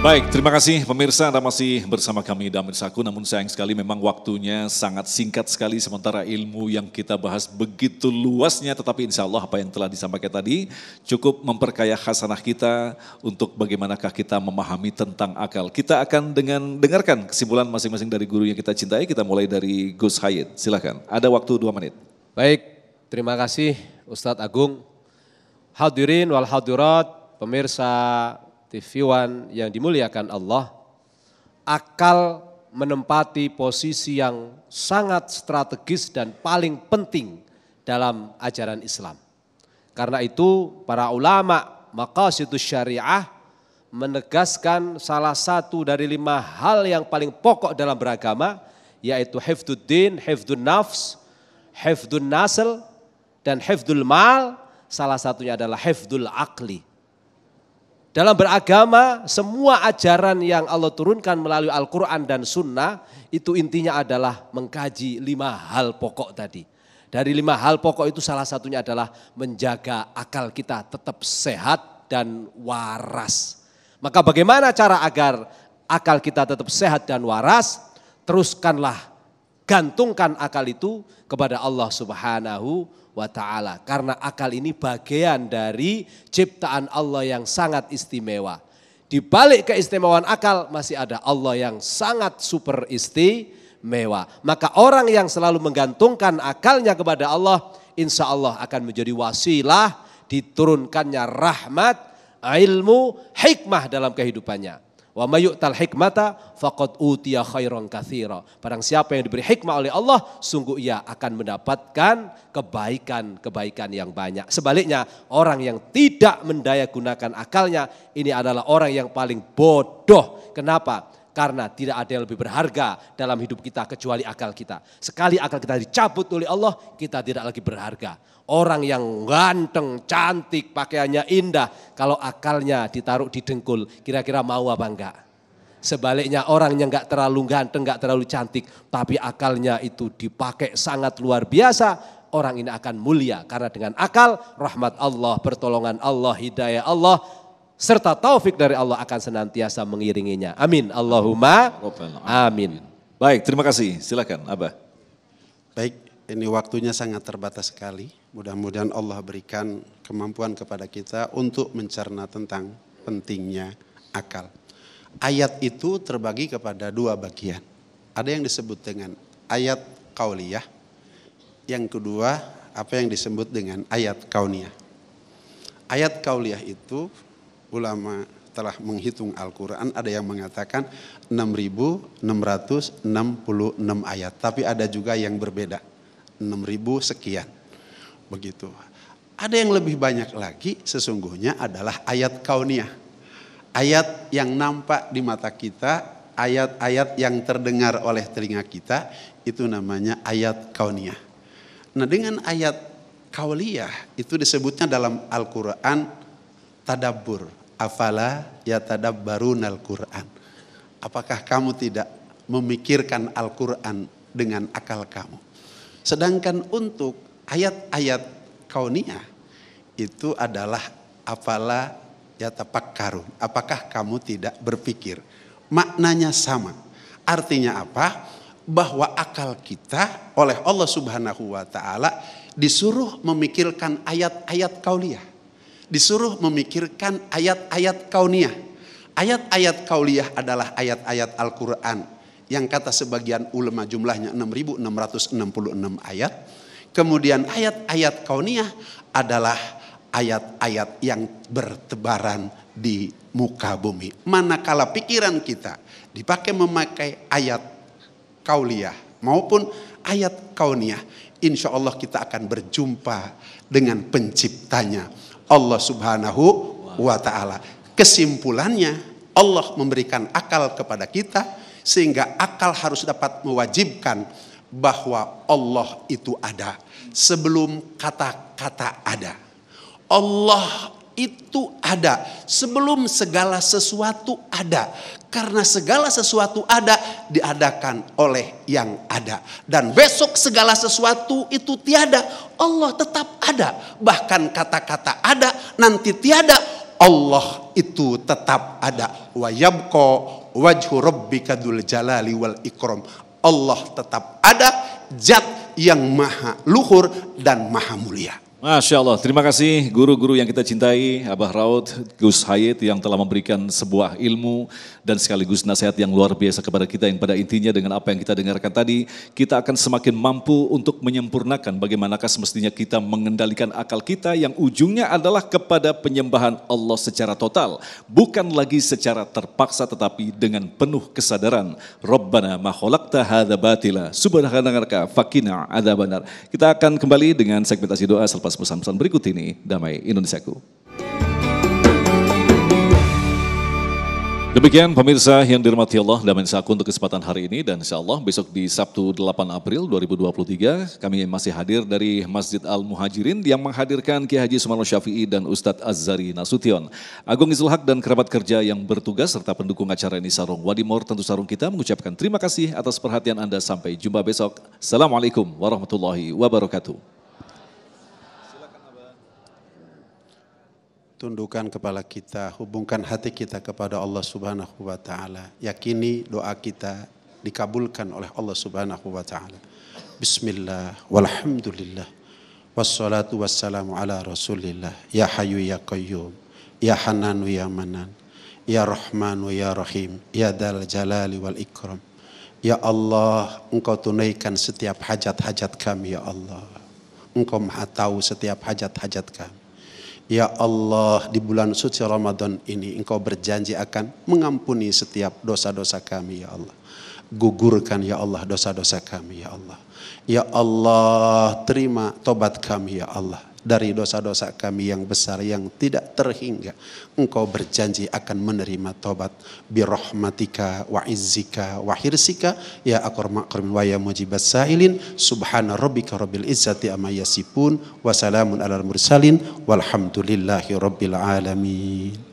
Baik, terima kasih pemirsa Anda masih bersama kami Damir Saku. Namun sayang sekali memang waktunya sangat singkat sekali sementara ilmu yang kita bahas begitu luasnya. Tetapi insya Allah apa yang telah disampaikan tadi cukup memperkaya khasanah kita untuk bagaimanakah kita memahami tentang akal. Kita akan dengan dengarkan kesimpulan masing-masing dari guru yang kita cintai. Kita mulai dari Gus Hayat. Silahkan, ada waktu dua menit. Baik, terima kasih Ustadz Agung. Hadirin wal hadirat, pemirsa TV1 yang dimuliakan Allah, akal menempati posisi yang sangat strategis dan paling penting dalam ajaran Islam. Karena itu para ulama maqasidus syariah menegaskan salah satu dari lima hal yang paling pokok dalam beragama yaitu din, hifdun nafs, hifdun nasl, dan hifdul mal, salah satunya adalah hifdul akli dalam beragama, semua ajaran yang Allah turunkan melalui Al-Quran dan Sunnah, itu intinya adalah mengkaji lima hal pokok tadi. Dari lima hal pokok itu salah satunya adalah menjaga akal kita tetap sehat dan waras. Maka bagaimana cara agar akal kita tetap sehat dan waras? Teruskanlah Gantungkan akal itu kepada Allah Subhanahu wa taala karena akal ini bagian dari ciptaan Allah yang sangat istimewa. Di balik keistimewaan akal masih ada Allah yang sangat super istimewa. Maka orang yang selalu menggantungkan akalnya kepada Allah, insya Allah akan menjadi wasilah diturunkannya rahmat, ilmu, hikmah dalam kehidupannya. Wa mayu'tal hikmata faqad utiya khairan kathira. Barang siapa yang diberi hikmah oleh Allah, sungguh ia akan mendapatkan kebaikan-kebaikan yang banyak. Sebaliknya, orang yang tidak mendaya gunakan akalnya, ini adalah orang yang paling bodoh. Kenapa? Karena tidak ada yang lebih berharga dalam hidup kita kecuali akal kita. Sekali akal kita dicabut oleh Allah, kita tidak lagi berharga. Orang yang ganteng, cantik, pakaiannya indah. Kalau akalnya ditaruh di dengkul, kira-kira mau apa enggak? Sebaliknya orang yang enggak terlalu ganteng, enggak terlalu cantik. Tapi akalnya itu dipakai sangat luar biasa orang ini akan mulia karena dengan akal rahmat Allah, pertolongan Allah, hidayah Allah serta taufik dari Allah akan senantiasa mengiringinya. Amin. Allahumma amin. Baik, terima kasih. Silakan, Abah. Baik, ini waktunya sangat terbatas sekali. Mudah-mudahan Allah berikan kemampuan kepada kita untuk mencerna tentang pentingnya akal. Ayat itu terbagi kepada dua bagian. Ada yang disebut dengan ayat kauliyah. Yang kedua, apa yang disebut dengan ayat kauniyah. Ayat kauliyah itu ulama telah menghitung Al-Quran, ada yang mengatakan 6.666 ayat. Tapi ada juga yang berbeda, 6.000 sekian. Begitu. Ada yang lebih banyak lagi sesungguhnya adalah ayat kauniyah. Ayat yang nampak di mata kita, ayat-ayat yang terdengar oleh telinga kita, itu namanya ayat kauniyah. Nah dengan ayat kauliyah itu disebutnya dalam Al-Quran tadabur afala yatadabbaruna al-Qur'an. Apakah kamu tidak memikirkan Al-Qur'an dengan akal kamu? Sedangkan untuk ayat-ayat kauniyah itu adalah afala yatafakkarun. Apakah kamu tidak berpikir? Maknanya sama. Artinya apa? Bahwa akal kita oleh Allah Subhanahu wa taala disuruh memikirkan ayat-ayat kauliyah disuruh memikirkan ayat-ayat kauniyah. Ayat-ayat kauliyah adalah ayat-ayat Al-Quran yang kata sebagian ulama jumlahnya 6.666 ayat. Kemudian ayat-ayat kauniyah adalah ayat-ayat yang bertebaran di muka bumi. Manakala pikiran kita dipakai memakai ayat kauliyah maupun ayat kauniyah, insya Allah kita akan berjumpa dengan penciptanya Allah Subhanahu wa taala. Kesimpulannya Allah memberikan akal kepada kita sehingga akal harus dapat mewajibkan bahwa Allah itu ada sebelum kata-kata ada. Allah itu ada. Sebelum segala sesuatu ada. Karena segala sesuatu ada diadakan oleh yang ada. Dan besok segala sesuatu itu tiada. Allah tetap ada. Bahkan kata-kata ada nanti tiada. Allah itu tetap ada. Wa yabko wajhu rabbika dzul jalali wal ikram. Allah tetap ada zat yang maha luhur dan maha mulia. Masya Allah, terima kasih guru-guru yang kita cintai, Abah Raud, Gus Hayat yang telah memberikan sebuah ilmu dan sekaligus nasihat yang luar biasa kepada kita yang pada intinya dengan apa yang kita dengarkan tadi, kita akan semakin mampu untuk menyempurnakan bagaimanakah semestinya kita mengendalikan akal kita yang ujungnya adalah kepada penyembahan Allah secara total, bukan lagi secara terpaksa tetapi dengan penuh kesadaran. Rabbana ma khalaqta hadza batila, subhanaka fakina adzabannar. Kita akan kembali dengan segmentasi doa selepas atas pesan-pesan berikut ini, Damai Indonesiaku. Demikian pemirsa yang dirahmati Allah dan mensaku untuk kesempatan hari ini dan insya Allah besok di Sabtu 8 April 2023 kami masih hadir dari Masjid Al Muhajirin yang menghadirkan Kiai Haji Sumarno Syafi'i dan Ustadz Azari Nasution. Agung Izul Haq dan kerabat kerja yang bertugas serta pendukung acara ini Sarung Wadimor tentu Sarung kita mengucapkan terima kasih atas perhatian Anda sampai jumpa besok. Assalamualaikum warahmatullahi wabarakatuh. tundukkan kepala kita, hubungkan hati kita kepada Allah Subhanahu wa taala. Yakini doa kita dikabulkan oleh Allah Subhanahu wa taala. Bismillah walhamdulillah wassalatu wassalamu ala Rasulillah. Ya Hayyu ya Qayyum, ya Hananu ya Manan, ya Rahmanu ya Rahim, ya Dal Jalali wal Ikram. Ya Allah, Engkau tunaikan setiap hajat-hajat kami ya Allah. Engkau Maha tahu setiap hajat-hajat kami. Ya Allah, di bulan suci Ramadan ini engkau berjanji akan mengampuni setiap dosa-dosa kami, ya Allah. Gugurkan, ya Allah, dosa-dosa kami, ya Allah. Ya Allah, terima tobat kami, ya Allah dari dosa-dosa kami yang besar yang tidak terhingga. Engkau berjanji akan menerima tobat. Birahmatika wa izzika wa hirsika ya akor makrim wa ya mujibas sa'ilin subhana rabbika rabbil izzati amma yasifun wa salamun alal mursalin walhamdulillahi rabbil alamin.